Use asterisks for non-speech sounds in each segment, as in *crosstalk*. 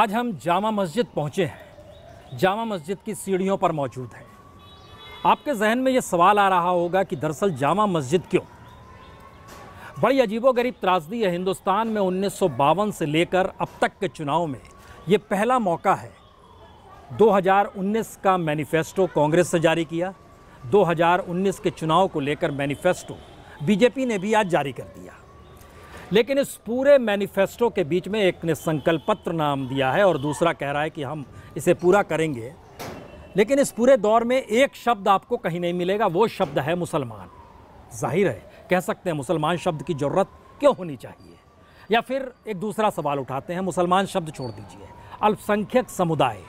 आज हम जामा मस्जिद पहुँचे हैं जामा मस्जिद की सीढ़ियों पर मौजूद हैं आपके जहन में ये सवाल आ रहा होगा कि दरअसल जामा मस्जिद क्यों बड़ी अजीबोगरीब त्रासदी है हिंदुस्तान में उन्नीस से लेकर अब तक के चुनाव में ये पहला मौका है 2019 का मैनिफेस्टो कांग्रेस ने जारी किया 2019 के चुनाव को लेकर मैनिफेस्टो बीजेपी ने भी आज जारी कर दिया लेकिन इस पूरे मैनिफेस्टो के बीच में एक ने संकल्प पत्र नाम दिया है और दूसरा कह रहा है कि हम इसे पूरा करेंगे लेकिन इस पूरे दौर में एक शब्द आपको कहीं नहीं मिलेगा वो शब्द है मुसलमान जाहिर है कह सकते हैं मुसलमान शब्द की ज़रूरत क्यों होनी चाहिए या फिर एक दूसरा सवाल उठाते हैं मुसलमान शब्द छोड़ दीजिए अल्पसंख्यक समुदाय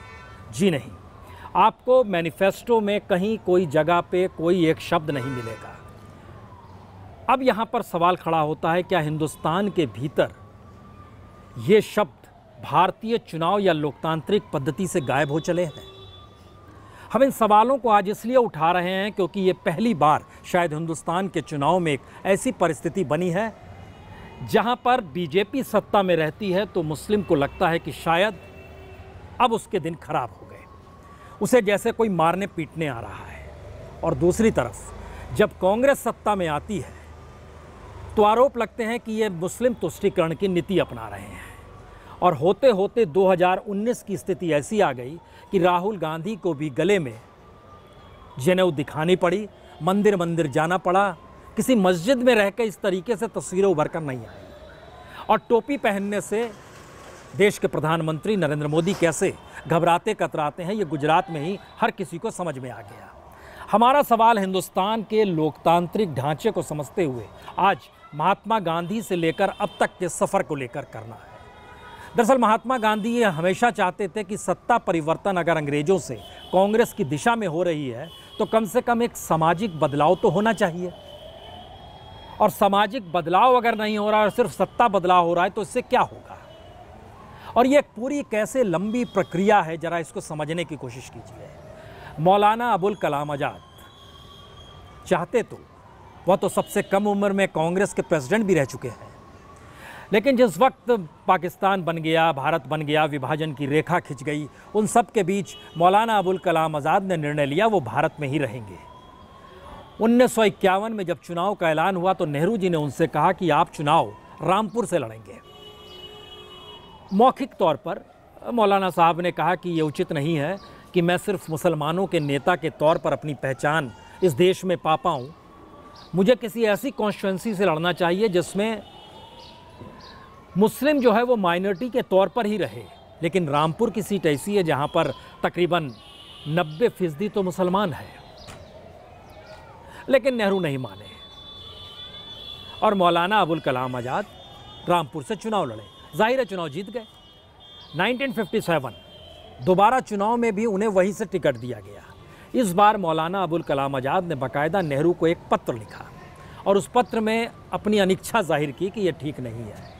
जी नहीं आपको मैनिफेस्टो में कहीं कोई जगह पे कोई एक शब्द नहीं मिलेगा अब यहाँ पर सवाल खड़ा होता है क्या हिंदुस्तान के भीतर ये शब्द भारतीय चुनाव या लोकतांत्रिक पद्धति से गायब हो चले हैं हम इन सवालों को आज इसलिए उठा रहे हैं क्योंकि ये पहली बार शायद हिंदुस्तान के चुनाव में एक ऐसी परिस्थिति बनी है जहां पर बीजेपी सत्ता में रहती है तो मुस्लिम को लगता है कि शायद अब उसके दिन खराब हो गए उसे जैसे कोई मारने पीटने आ रहा है और दूसरी तरफ जब कांग्रेस सत्ता में आती है तो आरोप लगते हैं कि ये मुस्लिम तुष्टिकरण की नीति अपना रहे हैं और होते होते 2019 की स्थिति ऐसी आ गई कि राहुल गांधी को भी गले में जनेऊ दिखानी पड़ी मंदिर मंदिर जाना पड़ा किसी मस्जिद में रहकर इस तरीके से तस्वीरें उभर कर नहीं आई और टोपी पहनने से देश के प्रधानमंत्री नरेंद्र मोदी कैसे घबराते कतराते हैं ये गुजरात में ही हर किसी को समझ में आ गया हमारा सवाल हिंदुस्तान के लोकतांत्रिक ढांचे को समझते हुए आज महात्मा गांधी से लेकर अब तक के सफ़र को लेकर करना है दरअसल महात्मा गांधी ये हमेशा चाहते थे कि सत्ता परिवर्तन अगर अंग्रेज़ों से कांग्रेस की दिशा में हो रही है तो कम से कम एक सामाजिक बदलाव तो होना चाहिए और सामाजिक बदलाव अगर नहीं हो रहा है और सिर्फ सत्ता बदलाव हो रहा है तो इससे क्या होगा और ये पूरी कैसे लंबी प्रक्रिया है ज़रा इसको समझने की कोशिश कीजिए मौलाना अबुल कलाम आज़ाद चाहते तो वह तो सबसे कम उम्र में कांग्रेस के प्रेसिडेंट भी रह चुके हैं लेकिन जिस वक्त पाकिस्तान बन गया भारत बन गया विभाजन की रेखा खिंच गई उन सब के बीच मौलाना अबुल कलाम आज़ाद ने निर्णय लिया वो भारत में ही रहेंगे उन्नीस में जब चुनाव का ऐलान हुआ तो नेहरू जी ने उनसे कहा कि आप चुनाव रामपुर से लड़ेंगे मौखिक तौर पर मौलाना साहब ने कहा कि ये उचित नहीं है कि मैं सिर्फ मुसलमानों के नेता के तौर पर अपनी पहचान इस देश में पा पाऊँ मुझे किसी ऐसी कॉन्स्टिटेंसी से लड़ना चाहिए जिसमें मुस्लिम जो है वो माइनॉरिटी के तौर पर ही रहे लेकिन रामपुर की सीट ऐसी है जहाँ पर तकरीबन नब्बे फीसदी तो मुसलमान है लेकिन नेहरू नहीं माने और मौलाना अबुल कलाम आज़ाद रामपुर से चुनाव लड़े ज़ाहिर है चुनाव जीत गए 1957 दोबारा चुनाव में भी उन्हें वहीं से टिकट दिया गया इस बार मौलाना अबुल कलाम आज़ाद ने बाकायदा नेहरू को एक पत्र लिखा और उस पत्र में अपनी अनिच्छा जाहिर की कि यह ठीक नहीं है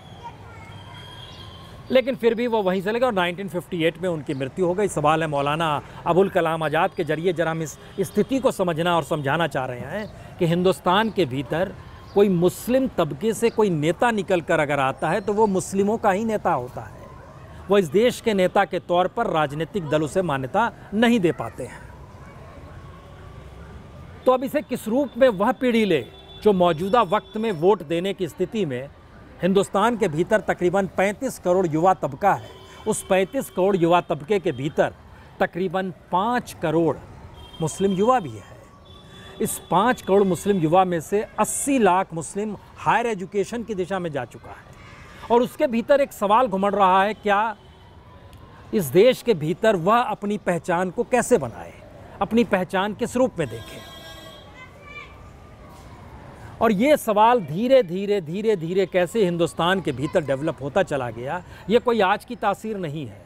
लेकिन फिर भी वो वहीं से लगे और 1958 में उनकी मृत्यु हो गई सवाल है मौलाना अबुल कलाम आज़ाद के जरिए जरा हम इस स्थिति को समझना और समझाना चाह रहे हैं कि हिंदुस्तान के भीतर कोई मुस्लिम तबके से कोई नेता निकल कर अगर आता है तो वो मुस्लिमों का ही नेता होता है वो इस देश के नेता के तौर पर राजनीतिक दल उसे मान्यता नहीं दे पाते हैं तो अब इसे किस रूप में वह पीढ़ी ले जो मौजूदा वक्त में वोट देने की स्थिति में हिंदुस्तान के भीतर तकरीबन 35 करोड़ युवा तबका है उस 35 करोड़ युवा तबके के भीतर तकरीबन 5 करोड़ मुस्लिम युवा भी है इस पाँच करोड़ मुस्लिम युवा में से 80 लाख मुस्लिम हायर एजुकेशन की दिशा में जा चुका है और उसके भीतर एक सवाल घुमड़ रहा है क्या इस देश के भीतर वह अपनी पहचान को कैसे बनाए अपनी पहचान किस रूप में देखें और ये सवाल धीरे धीरे धीरे धीरे कैसे हिंदुस्तान के भीतर डेवलप होता चला गया ये कोई आज की तासीर नहीं है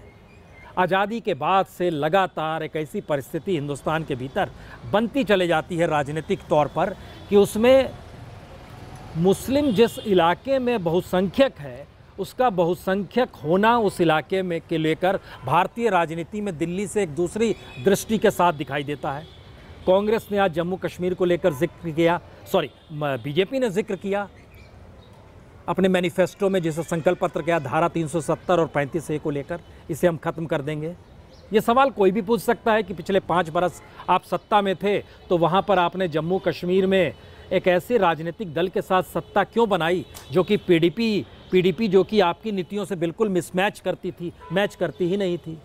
आज़ादी के बाद से लगातार एक ऐसी परिस्थिति हिंदुस्तान के भीतर बनती चले जाती है राजनीतिक तौर पर कि उसमें मुस्लिम जिस इलाके में बहुसंख्यक है उसका बहुसंख्यक होना उस इलाके में के लेकर भारतीय राजनीति में दिल्ली से एक दूसरी दृष्टि के साथ दिखाई देता है कांग्रेस ने आज जम्मू कश्मीर को लेकर जिक्र किया सॉरी बीजेपी ने जिक्र किया अपने मैनिफेस्टो में जिसे संकल्प पत्र किया धारा 370 और पैंतीस ए को लेकर इसे हम खत्म कर देंगे ये सवाल कोई भी पूछ सकता है कि पिछले पाँच बरस आप सत्ता में थे तो वहाँ पर आपने जम्मू कश्मीर में एक ऐसे राजनीतिक दल के साथ सत्ता क्यों बनाई जो कि पीडीपी पीडीपी जो कि आपकी नीतियों से बिल्कुल मिसमैच करती थी मैच करती ही नहीं थी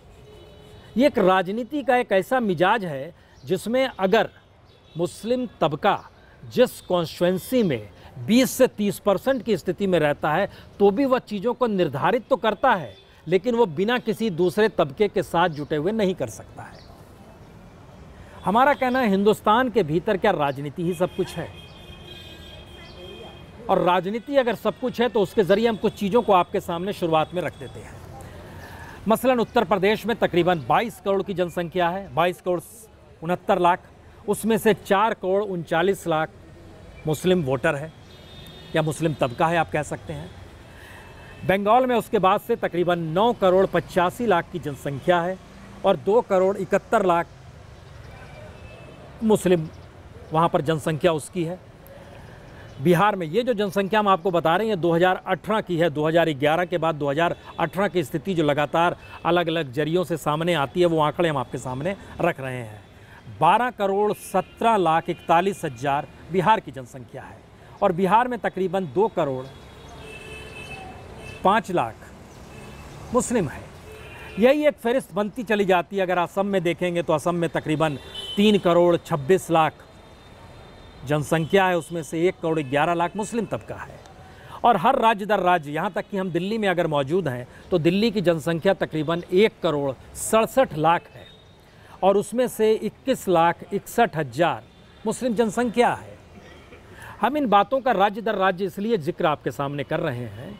ये एक राजनीति का एक ऐसा मिजाज है जिसमें अगर मुस्लिम तबका जिस कॉन्स्टिट्यूंसी में 20 से 30 परसेंट की स्थिति में रहता है तो भी वह चीज़ों को निर्धारित तो करता है लेकिन वो बिना किसी दूसरे तबके के साथ जुटे हुए नहीं कर सकता है हमारा कहना है हिंदुस्तान के भीतर क्या राजनीति ही सब कुछ है और राजनीति अगर सब कुछ है तो उसके ज़रिए हम कुछ चीज़ों को आपके सामने शुरुआत में रख देते हैं मसलन उत्तर प्रदेश में तकरीबन 22 करोड़ की जनसंख्या है 22 करोड़ उनहत्तर लाख उसमें से चार करोड़ उनचालीस लाख मुस्लिम वोटर है या मुस्लिम तबका है आप कह सकते हैं बंगाल में उसके बाद से तकरीबन नौ करोड़ पचासी लाख की जनसंख्या है और दो करोड़ इकहत्तर लाख मुस्लिम वहाँ पर जनसंख्या उसकी है बिहार में ये जो जनसंख्या हम आपको बता रहे हैं 2018 की है 2011 के बाद 2018 की स्थिति जो लगातार अलग अलग जरियों से सामने आती है वो आंकड़े हम आपके सामने रख रहे हैं बारह करोड़ सत्रह लाख इकतालीस हजार बिहार की जनसंख्या है और बिहार में तकरीबन दो करोड़ पाँच लाख मुस्लिम है यही एक फहरिस्त बनती चली जाती है अगर असम में देखेंगे तो असम में तकरीबन तीन करोड़ छब्बीस लाख जनसंख्या है उसमें से एक करोड़ ग्यारह लाख मुस्लिम तबका है और हर राज्य दर राज्य यहाँ तक कि हम दिल्ली में अगर मौजूद हैं तो दिल्ली की जनसंख्या तकरीबन एक करोड़ सड़सठ लाख और उसमें से इक्कीस लाख इकसठ हज़ार मुस्लिम जनसंख्या है हम इन बातों का राज्य दर राज्य इसलिए जिक्र आपके सामने कर रहे हैं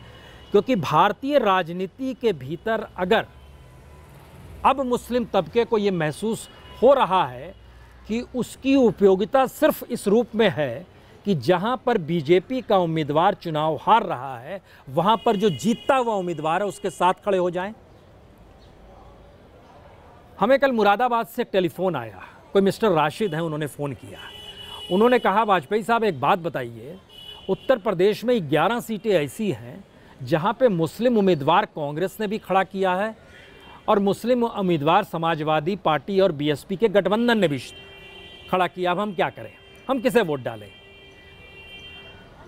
क्योंकि भारतीय राजनीति के भीतर अगर अब मुस्लिम तबके को ये महसूस हो रहा है कि उसकी उपयोगिता सिर्फ इस रूप में है कि जहाँ पर बीजेपी का उम्मीदवार चुनाव हार रहा है वहाँ पर जो जीतता हुआ उम्मीदवार है उसके साथ खड़े हो जाएं हमें कल मुरादाबाद से एक टेलीफोन आया कोई मिस्टर राशिद हैं उन्होंने फ़ोन किया उन्होंने कहा वाजपेयी साहब एक बात बताइए उत्तर प्रदेश में ग्यारह सीटें ऐसी हैं जहां पे मुस्लिम उम्मीदवार कांग्रेस ने भी खड़ा किया है और मुस्लिम उम्मीदवार समाजवादी पार्टी और बीएसपी के गठबंधन ने भी खड़ा किया अब हम क्या करें हम किसे वोट डालें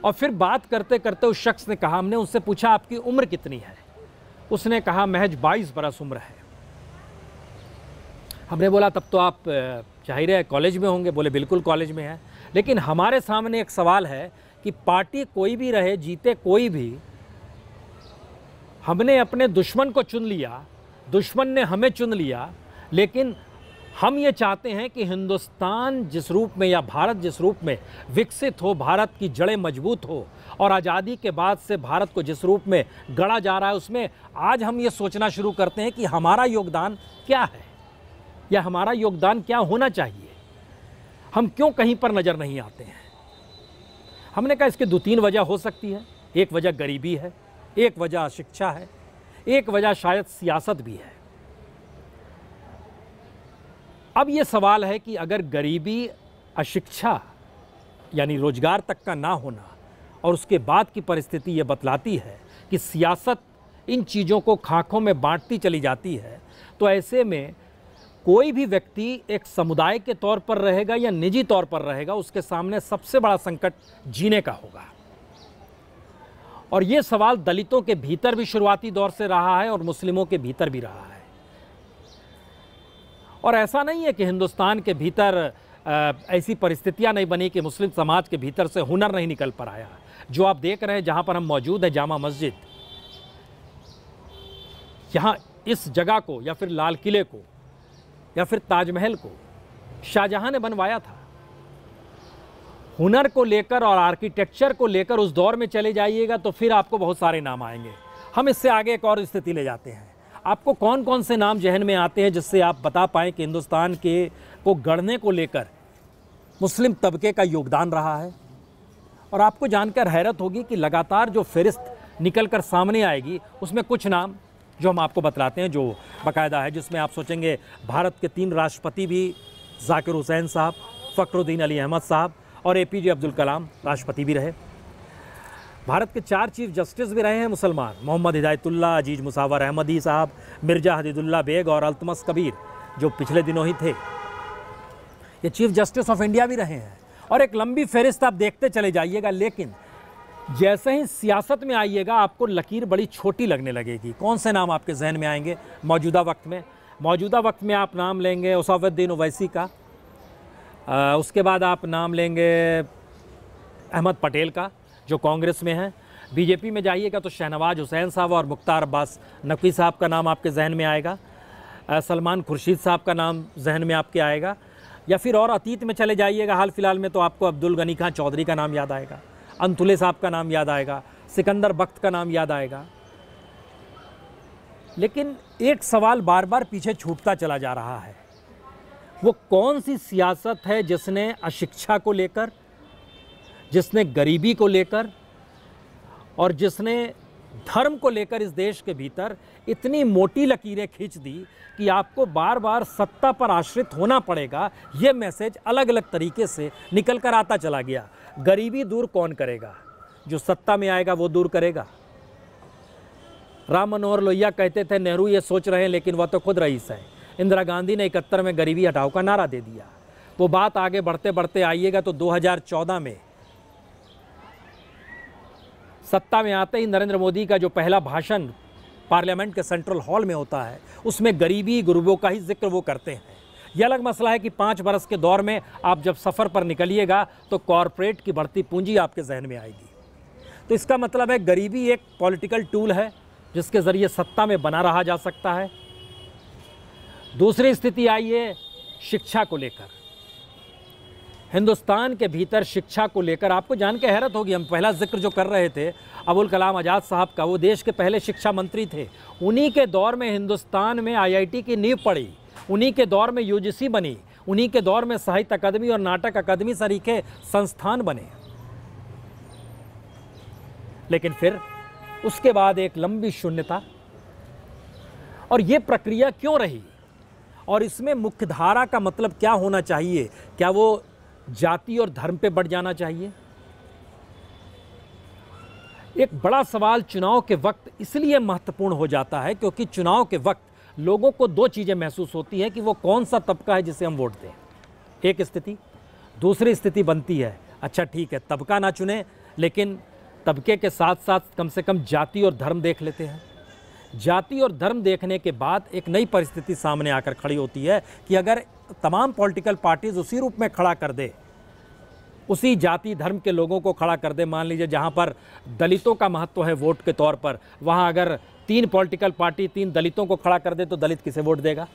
और फिर बात करते करते उस शख्स ने कहा हमने उससे पूछा आपकी उम्र कितनी है उसने कहा महज बाईस बरस उम्र है हमने बोला तब तो आप जाहिर है कॉलेज में होंगे बोले बिल्कुल कॉलेज में हैं लेकिन हमारे सामने एक सवाल है कि पार्टी कोई भी रहे जीते कोई भी हमने अपने दुश्मन को चुन लिया दुश्मन ने हमें चुन लिया लेकिन हम ये चाहते हैं कि हिंदुस्तान जिस रूप में या भारत जिस रूप में विकसित हो भारत की जड़ें मजबूत हो और आज़ादी के बाद से भारत को जिस रूप में गढ़ा जा रहा है उसमें आज हम ये सोचना शुरू करते हैं कि हमारा योगदान क्या है या हमारा योगदान क्या होना चाहिए हम क्यों कहीं पर नज़र नहीं आते हैं हमने कहा इसकी दो तीन वजह हो सकती है एक वजह गरीबी है एक वजह अशिक्षा है एक वजह शायद सियासत भी है अब ये सवाल है कि अगर गरीबी अशिक्षा यानी रोजगार तक का ना होना और उसके बाद की परिस्थिति ये बतलाती है कि सियासत इन चीज़ों को खाखों में बांटती चली जाती है तो ऐसे में कोई भी व्यक्ति एक समुदाय के तौर पर रहेगा या निजी तौर पर रहेगा उसके सामने सबसे बड़ा संकट जीने का होगा और ये सवाल दलितों के भीतर भी शुरुआती दौर से रहा है और मुस्लिमों के भीतर भी रहा है और ऐसा नहीं है कि हिंदुस्तान के भीतर ऐसी परिस्थितियां नहीं बनी कि मुस्लिम समाज के भीतर से हुनर नहीं निकल पर आया जो आप देख रहे हैं जहां पर हम मौजूद हैं जामा मस्जिद यहाँ इस जगह को या फिर लाल किले को या फिर ताजमहल को शाहजहां ने बनवाया था हुनर को लेकर और आर्किटेक्चर को लेकर उस दौर में चले जाइएगा तो फिर आपको बहुत सारे नाम आएंगे हम इससे आगे एक और स्थिति ले जाते हैं आपको कौन कौन से नाम जहन में आते हैं जिससे आप बता पाएँ कि हिंदुस्तान के को गढ़ने को लेकर मुस्लिम तबके का योगदान रहा है और आपको जानकर हैरत होगी कि लगातार जो फहरिस्त निकल कर सामने आएगी उसमें कुछ नाम जो हम आपको बतलाते हैं जो बाकायदा है जिसमें आप सोचेंगे भारत के तीन राष्ट्रपति भी जाकिर हुसैन साहब फ़खरुद्दीन अली अहमद साहब और ए पी जे अब्दुल कलाम राष्ट्रपति भी रहे भारत के चार चीफ जस्टिस भी रहे हैं मुसलमान मोहम्मद हिदायतुल्ला अजीज मुसावर अहमदी साहब मिर्जा हदीदुल्ला बेग और अल्तमस कबीर जो पिछले दिनों ही थे ये चीफ जस्टिस ऑफ इंडिया भी रहे हैं और एक लंबी फहरिस्त आप देखते चले जाइएगा लेकिन जैसे ही सियासत में आइएगा आपको लकीर बड़ी छोटी लगने लगेगी कौन से नाम आपके जहन में आएंगे मौजूदा वक्त में मौजूदा वक्त में आप नाम लेंगे उसाफुद्दीन ओवैसी का आ, उसके बाद आप नाम लेंगे अहमद पटेल का जो कांग्रेस में है बीजेपी में जाइएगा तो शहनवाज हुसैन साहब और मुख्तार अब्बास नकवी साहब का नाम आपके जहन में आएगा सलमान खुर्शीद साहब का नाम जहन में आपके आएगा या फिर और अतीत में चले जाइएगा हाल फिलहाल में तो आपको अब्दुल गनी खान चौधरी का नाम याद आएगा अंतुले साहब का नाम याद आएगा सिकंदर बख्त का नाम याद आएगा लेकिन एक सवाल बार बार पीछे छूटता चला जा रहा है वो कौन सी सियासत है जिसने अशिक्षा को लेकर जिसने गरीबी को लेकर और जिसने धर्म को लेकर इस देश के भीतर इतनी मोटी लकीरें खींच दी कि आपको बार बार सत्ता पर आश्रित होना पड़ेगा ये मैसेज अलग अलग तरीके से निकल कर आता चला गया गरीबी दूर कौन करेगा जो सत्ता में आएगा वो दूर करेगा राम मनोहर लोहिया कहते थे नेहरू ये सोच रहे हैं लेकिन वह तो खुद रईस है इंदिरा गांधी ने इकहत्तर में गरीबी हटाओ का नारा दे दिया वो बात आगे बढ़ते बढ़ते आइएगा तो 2014 में सत्ता में आते ही नरेंद्र मोदी का जो पहला भाषण पार्लियामेंट के सेंट्रल हॉल में होता है उसमें गरीबी गुरुबों का ही जिक्र वो करते हैं ये अलग मसला है कि पाँच बरस के दौर में आप जब सफ़र पर निकलिएगा तो कॉरपोरेट की बढ़ती पूंजी आपके जहन में आएगी तो इसका मतलब है गरीबी एक पॉलिटिकल टूल है जिसके ज़रिए सत्ता में बना रहा जा सकता है दूसरी स्थिति आई है शिक्षा को लेकर हिंदुस्तान के भीतर शिक्षा को लेकर आपको जान के हैरत होगी हम पहला जिक्र जो कर रहे थे अबुल कलाम आज़ाद साहब का वो देश के पहले शिक्षा मंत्री थे उन्हीं के दौर में हिंदुस्तान में आईआईटी की नींव पड़ी उन्हीं के दौर में यूजीसी बनी उन्हीं के दौर में साहित्य अकादमी और नाटक अकादमी सरीके संस्थान बने लेकिन फिर उसके बाद एक लंबी शून्यता और ये प्रक्रिया क्यों रही और इसमें मुख्यधारा का मतलब क्या होना चाहिए क्या वो जाति और धर्म पे बढ़ जाना चाहिए एक बड़ा सवाल चुनाव के वक्त इसलिए महत्वपूर्ण हो जाता है क्योंकि चुनाव के वक्त लोगों को दो चीज़ें महसूस होती है कि वो कौन सा तबका है जिसे हम वोट दें एक स्थिति दूसरी स्थिति बनती है अच्छा ठीक है तबका ना चुने लेकिन तबके के साथ साथ कम से कम जाति और धर्म देख लेते हैं जाति और धर्म देखने के बाद एक नई परिस्थिति सामने आकर खड़ी होती है कि अगर तमाम पॉलिटिकल पार्टीज़ उसी रूप में खड़ा कर दे उसी जाति धर्म के लोगों को खड़ा कर दे मान लीजिए जहाँ पर दलितों का महत्व है वोट के तौर पर वहाँ अगर तीन पॉलिटिकल पार्टी तीन दलितों को खड़ा कर दे तो दलित किसे वोट देगा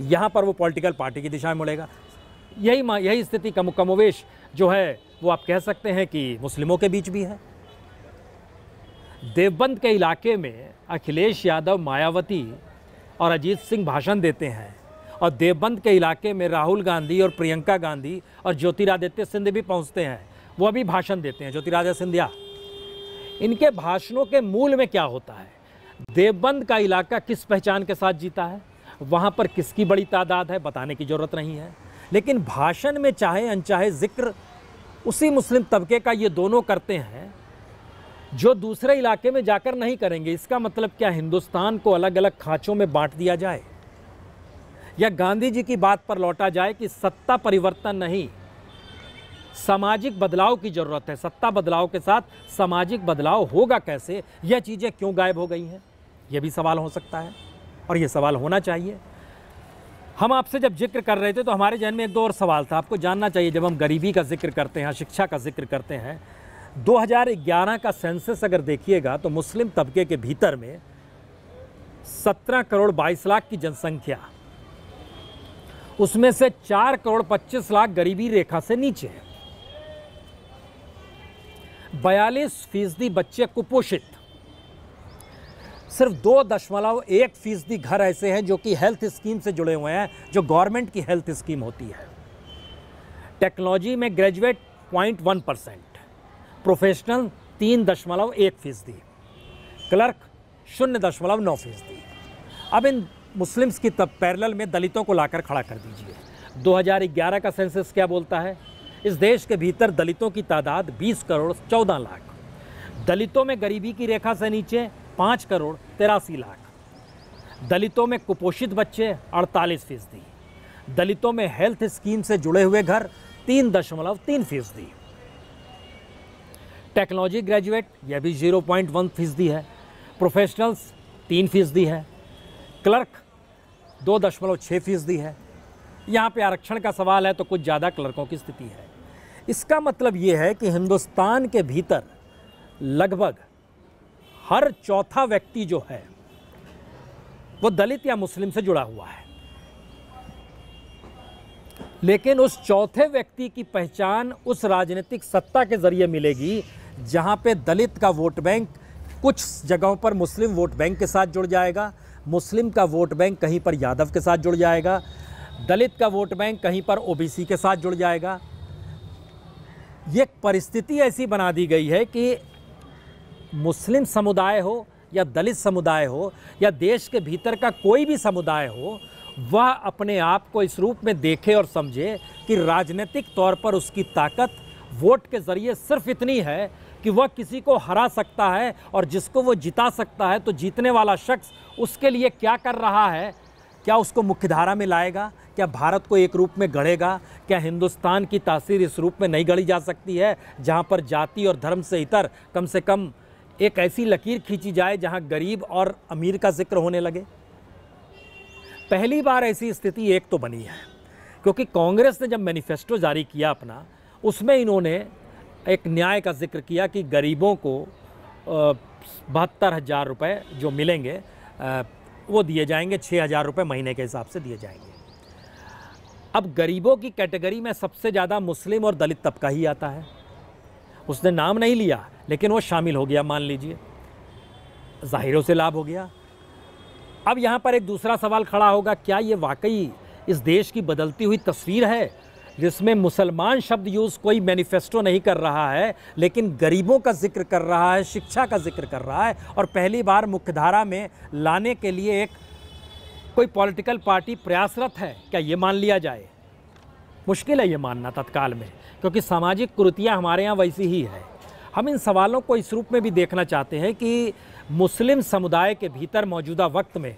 यहाँ पर वो पॉलिटिकल पार्टी की दिशा में मुड़ेगा यही यही स्थिति कम कमोवेश जो है वो आप कह सकते हैं कि मुस्लिमों के बीच भी है देवबंद के इलाके में अखिलेश यादव मायावती और अजीत सिंह भाषण देते हैं और देवबंद के इलाके में राहुल गांधी और प्रियंका गांधी और ज्योतिरादित्य सिंध भी पहुँचते हैं वो अभी भाषण देते हैं ज्योतिरादित्य सिंधिया इनके भाषणों के मूल में क्या होता है देवबंद का इलाका किस पहचान के साथ जीता है वहाँ पर किसकी बड़ी तादाद है बताने की ज़रूरत नहीं है लेकिन भाषण में चाहे अनचाहे जिक्र उसी मुस्लिम तबके का ये दोनों करते हैं जो दूसरे इलाके में जाकर नहीं करेंगे इसका मतलब क्या हिंदुस्तान को अलग अलग खाँचों में बांट दिया जाए या गांधी जी की बात पर लौटा जाए कि सत्ता परिवर्तन नहीं सामाजिक बदलाव की ज़रूरत है सत्ता बदलाव के साथ सामाजिक बदलाव होगा कैसे यह चीज़ें क्यों गायब हो गई हैं यह भी सवाल हो सकता है और यह सवाल होना चाहिए हम आपसे जब जिक्र कर रहे थे तो हमारे जहन में एक दो और सवाल था आपको जानना चाहिए जब हम गरीबी का जिक्र करते हैं शिक्षा का जिक्र करते हैं 2011 का सेंसस अगर देखिएगा तो मुस्लिम तबके के भीतर में 17 करोड़ 22 लाख की जनसंख्या उसमें से 4 करोड़ 25 लाख गरीबी रेखा से नीचे है बयालीस फीसदी बच्चे कुपोषित सिर्फ दो दशमलव एक फीसदी घर ऐसे हैं जो कि हेल्थ स्कीम से जुड़े हुए हैं जो गवर्नमेंट की हेल्थ स्कीम होती है टेक्नोलॉजी में graduate point one percent professional तीन दशमलव एक फीसदी क्लर्क शून्य दशमलव नौ फीसदी अब इन मुस्लिम्स की तब पैरल में दलितों को लाकर खड़ा कर दीजिए 2011 का सेंसस क्या बोलता है इस देश के भीतर दलितों की तादाद 20 करोड़ 14 लाख दलितों में गरीबी की रेखा से नीचे 5 करोड़ तिरासी लाख दलितों में कुपोषित बच्चे अड़तालीस फीसदी दलितों में हेल्थ स्कीम से जुड़े हुए घर तीन दशमलव तीन फीसदी टेक्नोलॉजी ग्रेजुएट यह भी जीरो पॉइंट वन फीसदी है प्रोफेशनल्स तीन फीसदी है क्लर्क दो दशमलव छः फीसदी है यहाँ पे आरक्षण का सवाल है तो कुछ ज़्यादा क्लर्कों की स्थिति है इसका मतलब ये है कि हिंदुस्तान के भीतर लगभग हर चौथा व्यक्ति जो है वो दलित या मुस्लिम से जुड़ा हुआ है लेकिन उस चौथे व्यक्ति की पहचान उस राजनीतिक सत्ता के जरिए मिलेगी जहां पे दलित का वोट बैंक कुछ जगहों पर मुस्लिम वोट बैंक के साथ जुड़ जाएगा मुस्लिम का वोट बैंक कहीं पर यादव के साथ जुड़ जाएगा दलित का वोट बैंक कहीं पर ओबीसी के साथ जुड़ जाएगा ये परिस्थिति ऐसी बना दी गई है कि मुस्लिम समुदाय हो या दलित समुदाय हो या देश के भीतर का कोई भी समुदाय हो वह अपने आप को इस रूप में देखे और समझे कि राजनीतिक तौर पर उसकी ताकत वोट के ज़रिए सिर्फ इतनी है कि वह किसी को हरा सकता है और जिसको वो जिता सकता है तो जीतने वाला शख्स उसके लिए क्या कर रहा है क्या उसको मुख्यधारा में लाएगा क्या भारत को एक रूप में गढ़ेगा क्या हिंदुस्तान की तासीर इस रूप में नहीं गढ़ी जा सकती है जहाँ पर जाति और धर्म से इतर कम से कम एक ऐसी लकीर खींची जाए जहाँ गरीब और अमीर का जिक्र होने लगे पहली बार ऐसी स्थिति एक तो बनी है क्योंकि कांग्रेस ने जब मैनिफेस्टो जारी किया अपना उसमें इन्होंने एक न्याय का जिक्र किया कि गरीबों को बहत्तर हज़ार रुपये जो मिलेंगे वो दिए जाएंगे छः हज़ार रुपये महीने के हिसाब से दिए जाएंगे अब गरीबों की कैटेगरी में सबसे ज़्यादा मुस्लिम और दलित तबका ही आता है उसने नाम नहीं लिया लेकिन वो शामिल हो गया मान लीजिए ज़ाहिरों से लाभ हो गया अब यहाँ पर एक दूसरा सवाल खड़ा होगा क्या ये वाकई इस देश की बदलती हुई तस्वीर है जिसमें मुसलमान शब्द यूज़ कोई मैनिफेस्टो नहीं कर रहा है लेकिन गरीबों का जिक्र कर रहा है शिक्षा का जिक्र कर रहा है और पहली बार मुख्यधारा में लाने के लिए एक कोई पॉलिटिकल पार्टी प्रयासरत है क्या ये मान लिया जाए मुश्किल है ये मानना तत्काल में क्योंकि सामाजिक कुरुतियाँ हमारे यहाँ वैसी ही है हम इन सवालों को इस रूप में भी देखना चाहते हैं कि मुस्लिम समुदाय के भीतर मौजूदा वक्त में